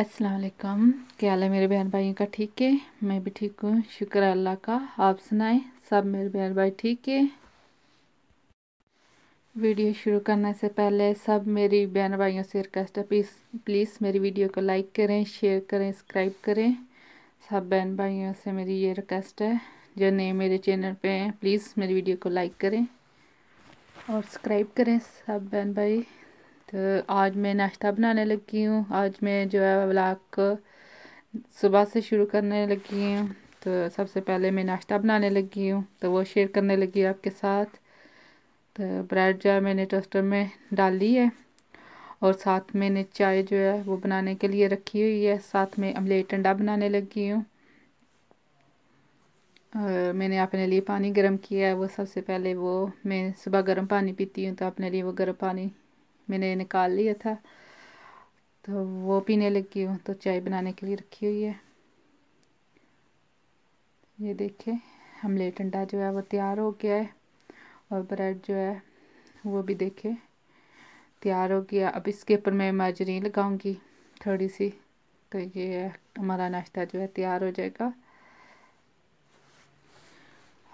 असलकम क्या हाल है मेरे बहन भाइयों का ठीक है मैं भी ठीक हूँ शुक्र अल्लाह का आप सुनाएं सब मेरे बहन भाई ठीक है वीडियो शुरू करने से पहले सब मेरी बहन भाइयों से रिक्वेस्ट है प्लीज़ प्लीज़ मेरी वीडियो को लाइक करें शेयर करें सब्सक्राइब करें सब बहन भाइयों से मेरी ये रिक्वेस्ट है जो नए मेरे चैनल पे हैं प्लीज़ मेरी वीडियो को लाइक करें और सब्सक्राइब करें सब बहन भाई तो आज मैं नाश्ता बनाने लगी हूँ आज मैं जो है ब्लाक सुबह से शुरू करने लगी हूँ तो सबसे पहले मैं नाश्ता बनाने लगी हूँ तो वो शेयर करने लगी आपके साथ तो ब्रेड जो है मैंने टोस्टर में डाल ली है और साथ मैंने चाय जो है वो बनाने के लिए रखी हुई है साथ में अमलेट अंडा बनाने लगी हूँ मैंने अपने लिए पानी गर्म किया है वो सबसे पहले वो मैं सुबह गर्म पानी पीती हूँ तो अपने लिए वो गर्म पानी मैंने निकाल लिया था तो वो पीने लगी हूँ तो चाय बनाने के लिए रखी हुई है ये देखें हमलेट अंडा जो है वो तैयार हो गया है और ब्रेड जो है वो भी देखें तैयार हो गया अब इसके ऊपर मैं माजरीन लगाऊंगी थोड़ी सी तो ये हमारा नाश्ता जो है तैयार हो जाएगा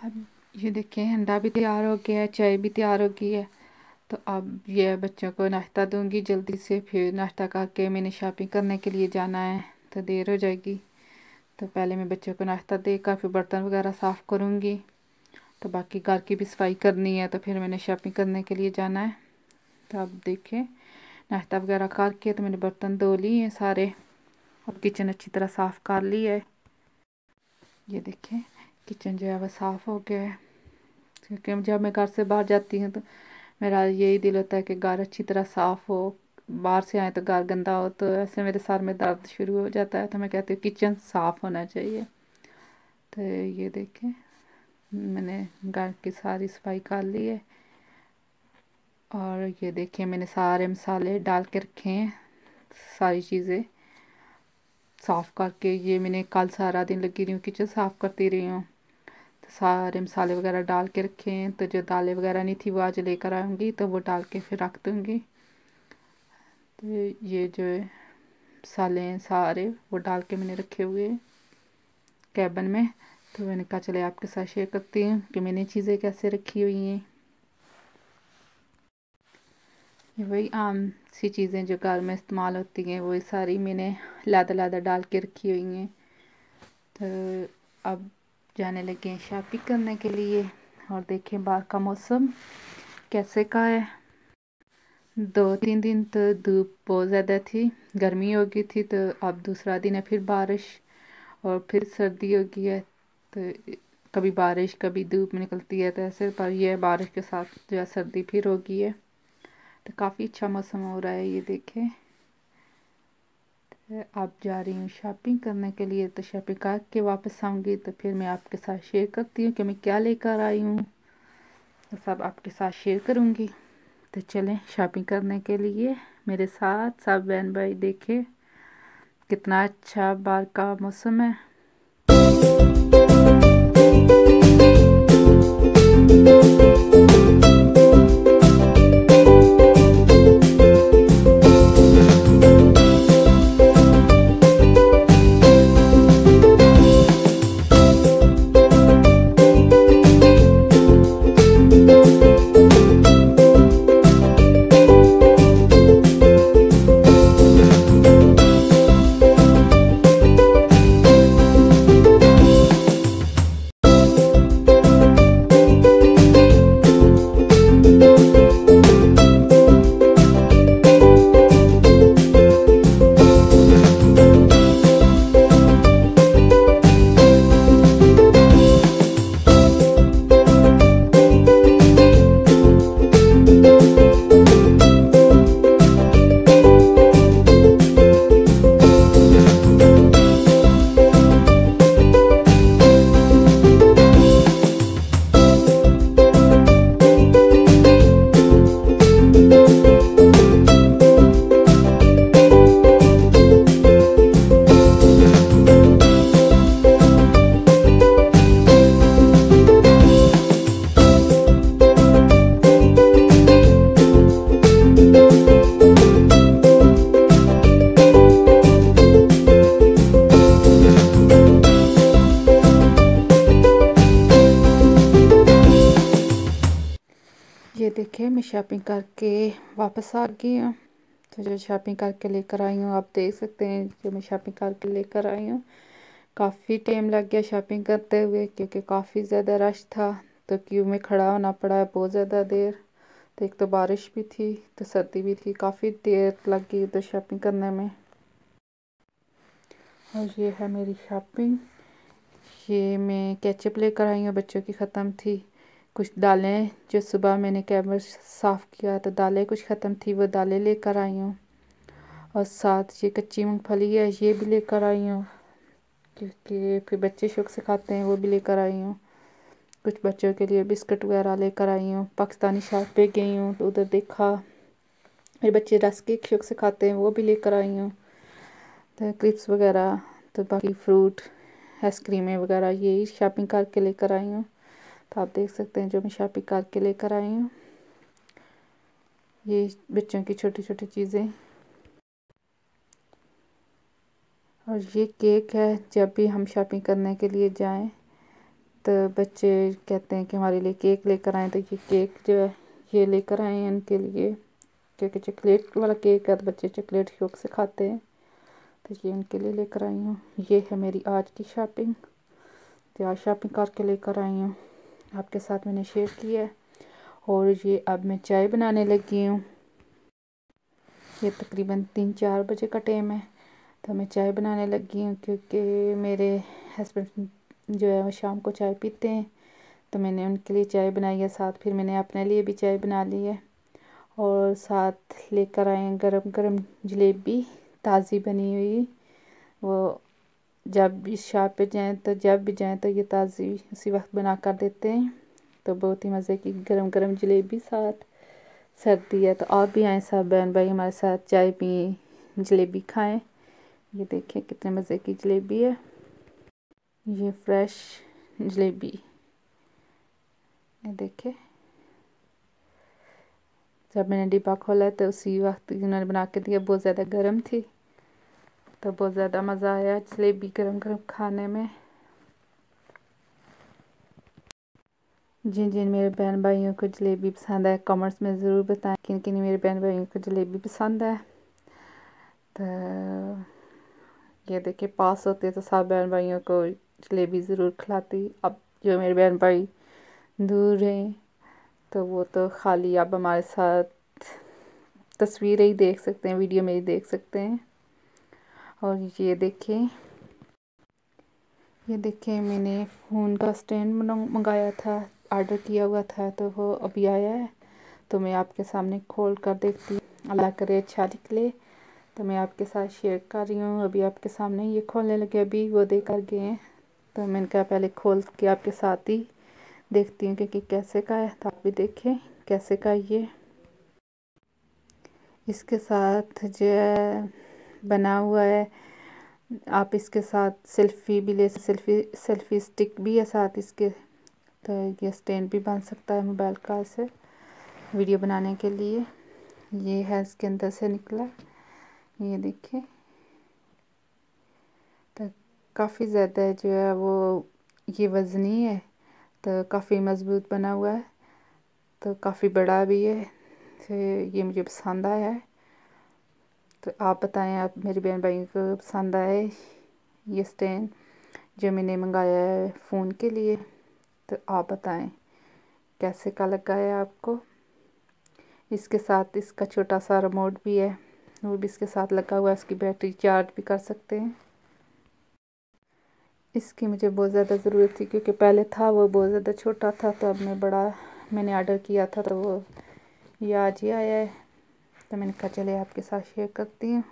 अब ये देखें अंडा भी तैयार हो गया है चाय भी तैयार हो गई है तो अब यह बच्चों को नाश्ता दूंगी जल्दी से फिर नाश्ता करके मैंने शॉपिंग करने के लिए जाना है तो देर हो जाएगी तो पहले मैं बच्चों को नाश्ता देकर फिर बर्तन वगैरह साफ़ करूँगी तो बाकी घर की भी सफाई करनी है तो फिर मैंने शॉपिंग करने के लिए जाना है तो अब देखें नाश्ता वगैरह करके तो मैंने बर्तन धो लिए हैं सारे और किचन अच्छी तरह साफ़ कर ली है ये देखें किचन जो है वह साफ़ हो गया है क्योंकि जब मैं घर से बाहर जाती हूँ तो मेरा यही दिल होता है कि घर अच्छी तरह साफ़ हो बाहर से आए तो घर गंदा हो तो ऐसे मेरे सर में दर्द शुरू हो जाता है तो मैं कहती हूँ किचन साफ़ होना चाहिए तो ये देखें मैंने घर की सारी सफाई कर ली है और ये देखिए मैंने सारे मसाले डाल के रखे हैं सारी चीज़ें साफ़ करके ये मैंने कल सारा दिन लगी रही हूँ किचन साफ़ करती रही हूँ सारे मसाले वगैरह डाल के रखे हैं तो जो दालें वगैरह नहीं थी वो आज लेकर आऊँगी तो वो डाल के फिर रख दूँगी तो ये जो है मसाले हैं सारे वो डाल के मैंने रखे हुए कैबन में तो मैंने कहा चले आपके साथ शेयर करती हूँ कि मैंने चीज़ें कैसे रखी हुई हैं ये वही आम सी चीज़ें जो घर में इस्तेमाल होती हैं वही सारी मैंने लादा लादा डाल के रखी हुई हैं तो अब जाने लगे हैं शॉपिंग करने के लिए और देखें बाहर का मौसम कैसे का है दो तीन दिन तो धूप बहुत ज़्यादा थी गर्मी हो गई थी तो अब दूसरा दिन है फिर बारिश और फिर सर्दी हो गई है तो कभी बारिश कभी धूप निकलती है तो ऐसे पर यह बारिश के साथ जो है सर्दी फिर हो गई है तो काफ़ी अच्छा मौसम हो रहा है ये देखें आप जा रही हूँ शॉपिंग करने के लिए तो शॉपिंग करके वापस आऊँगी तो फिर मैं आपके साथ शेयर करती हूँ कि मैं क्या लेकर आई हूँ तो सब आपके साथ शेयर करूँगी तो चलें शॉपिंग करने के लिए मेरे साथ सब बहन भाई देखें कितना अच्छा बार का मौसम है देखिए मैं शॉपिंग करके वापस आ गई हूँ तो जो शॉपिंग करके लेकर आई हूँ आप देख सकते हैं जो मैं शॉपिंग करके लेकर आई हूँ काफ़ी टाइम लग गया शॉपिंग करते हुए क्योंकि काफ़ी ज़्यादा रश था तो क्यों में खड़ा होना पड़ा है बहुत ज़्यादा देर तो एक तो बारिश भी थी तो सर्दी भी थी काफ़ी देर लग गई उधर शॉपिंग करने में और ये है मेरी शॉपिंग ये मैं कैचअप लेकर आई हूँ बच्चों की ख़त्म थी कुछ दालें जो सुबह मैंने कैमर साफ़ किया तो दालें कुछ ख़त्म थी वो दालें लेकर आई हूँ और साथ ये कच्ची मूँगफली है ये भी लेकर आई हूँ क्योंकि फिर बच्चे शौक से खाते हैं वो भी लेकर आई हूँ कुछ बच्चों के लिए बिस्किट वगैरह लेकर आई हूँ पाकिस्तानी शॉप पे गई हूँ तो उधर देखा मेरे बच्चे रस केक शौक से खाते हैं वो भी लेकर आई हूँ तो क्रिप्स वगैरह तो बाकी फ्रूट आइसक्रीमें वगैरह यही शॉपिंग करके लेकर आई हूँ तो आप देख सकते हैं जो मैं शॉपिंग करके लेकर आई हूँ ये बच्चों की छोटी छोटी चीज़ें और ये केक है जब भी हम शॉपिंग करने के लिए जाएं तो बच्चे कहते हैं कि हमारे लिए केक लेकर आएँ तो ये केक जो है ये लेकर आए हैं इनके लिए क्योंकि चॉकलेट वाला केक है तो बच्चे चॉकलेट शौक से खाते हैं तो ये उनके लिए लेकर आई हूँ ये है मेरी आज की शॉपिंग तो आज शॉपिंग करके लेकर आई हूँ आपके साथ मैंने शेयर किया है और ये अब मैं चाय बनाने लगी हूँ ये तकरीबन तीन चार बजे का टाइम है तो मैं चाय बनाने लगी हूँ क्योंकि मेरे हस्बैंड जो है वो शाम को चाय पीते हैं तो मैंने उनके लिए चाय बनाई है साथ फिर मैंने अपने लिए भी चाय बना ली है और साथ लेकर आए गरम गरम जलेबी ताज़ी बनी हुई वो जब भी शॉप पे जाएँ तो जब भी जाएँ तो ये ताज़ी उसी वक्त बना कर देते हैं तो बहुत ही मज़े की गरम गरम जलेबी साथ सर्दी है तो आप भी आएँ सब बहन भाई हमारे साथ चाय पिए जलेबी खाएँ ये देखें कितने मज़े की जलेबी है ये फ्रेश जलेबी ये देखें जब मैंने डिब्बा खोला तो उसी वक्त उन्होंने बना के दिया बहुत ज़्यादा गर्म थी तो बहुत ज़्यादा मज़ा आया जलेबी गर्म गर्म खाने में जिन जिन मेरे बहन भाइयों को जलेबी पसंद है कमेंट्स में ज़रूर बताएं किन किन मेरे बहन भाइयों को जलेबी पसंद है तो ये देखिए पास होते तो सब बहन भाइयों को जलेबी ज़रूर खिलाती अब जो मेरे बहन भाई दूर हैं तो वो तो खाली आप हमारे साथ तस्वीरें ही देख सकते हैं वीडियो में ही देख सकते हैं और ये देखें ये देखें मैंने फ़ोन का स्टैंड मंगाया था आर्डर किया हुआ था तो वो अभी आया है तो मैं आपके सामने खोल कर देखती हूँ अल्लाह करे अच्छा निकले तो मैं आपके साथ शेयर कर रही हूँ अभी आपके सामने ये खोलने लगे अभी वो दे कर गए हैं तो मैंने कहा पहले खोल के आपके साथ ही देखती हूँ क्योंकि कैसे का है तो आप भी देखें कैसे का ये इसके साथ जो बना हुआ है आप इसके साथ सेल्फी भी ले सेल्फी सेल्फी स्टिक भी है साथ इसके तो ये स्टैंड भी बन सकता है मोबाइल का से वीडियो बनाने के लिए ये है इसके अंदर से निकला ये देखिए तो काफ़ी ज़्यादा जो है वो ये वज़नी है तो काफ़ी मज़बूत बना हुआ है तो काफ़ी बड़ा भी है तो ये मुझे पसंद आया है तो आप बताएं आप मेरी बहन भाई को पसंद आए ये स्टैंड जो मैंने मंगाया है फ़ोन के लिए तो आप बताएं कैसे का लगा है आपको इसके साथ इसका छोटा सा रिमोट भी है वो भी इसके साथ लगा हुआ है इसकी बैटरी चार्ज भी कर सकते हैं इसकी मुझे बहुत ज़्यादा ज़रूरत थी क्योंकि पहले था वो बहुत ज़्यादा छोटा था तो अब मैं बड़ा मैंने आर्डर किया था तो वो ये आज ही आया है तो मैंने कहा चले आपके साथ शेयर करती हूँ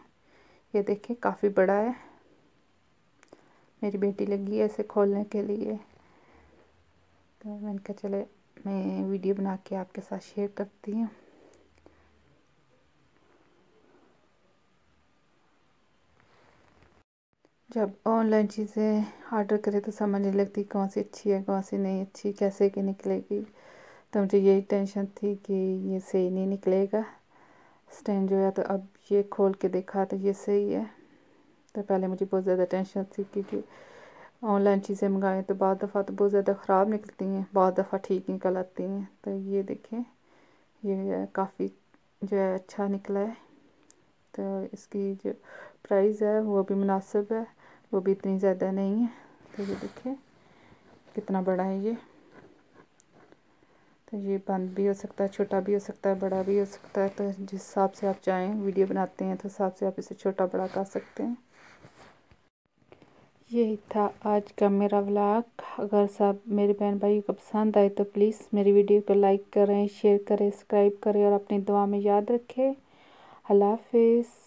ये देखें काफ़ी बड़ा है मेरी बेटी लगी है इसे खोलने के लिए तो मैंने कहा चले मैं वीडियो बना के आपके साथ शेयर करती हूँ जब ऑनलाइन चीज़ें ऑर्डर करें तो समझ नहीं लगती कौन सी अच्छी है कौन सी नहीं अच्छी कैसे की निकलेगी तो मुझे यही टेंशन थी कि ये सही नहीं निकलेगा स्टैंड जो है तो अब ये खोल के देखा तो ये सही है तो पहले मुझे बहुत ज़्यादा टेंशन थी क्योंकि ऑनलाइन चीज़ें मंगाएं तो बहुत दफ़ा तो बहुत ज़्यादा ख़राब निकलती हैं बहुत दफ़ा ठीक निकल आती हैं तो ये देखें ये काफ़ी जो है अच्छा निकला है तो इसकी जो प्राइस है वो भी मुनासिब है वो भी इतनी ज़्यादा नहीं है तो ये देखें कितना बड़ा है ये तो ये बंद भी हो सकता है छोटा भी हो सकता है बड़ा भी हो सकता है तो जिस हिसाब से आप चाहें वीडियो बनाते हैं तो हिसाब से आप इसे छोटा बड़ा कर सकते हैं यही था आज का मेरा ब्लॉग अगर सब मेरे बहन भाइयों को पसंद आए तो प्लीज़ मेरी वीडियो को लाइक करें शेयर करें सब्सक्राइब करें और अपनी दुआ में याद रखें अल्लाह हाफिज़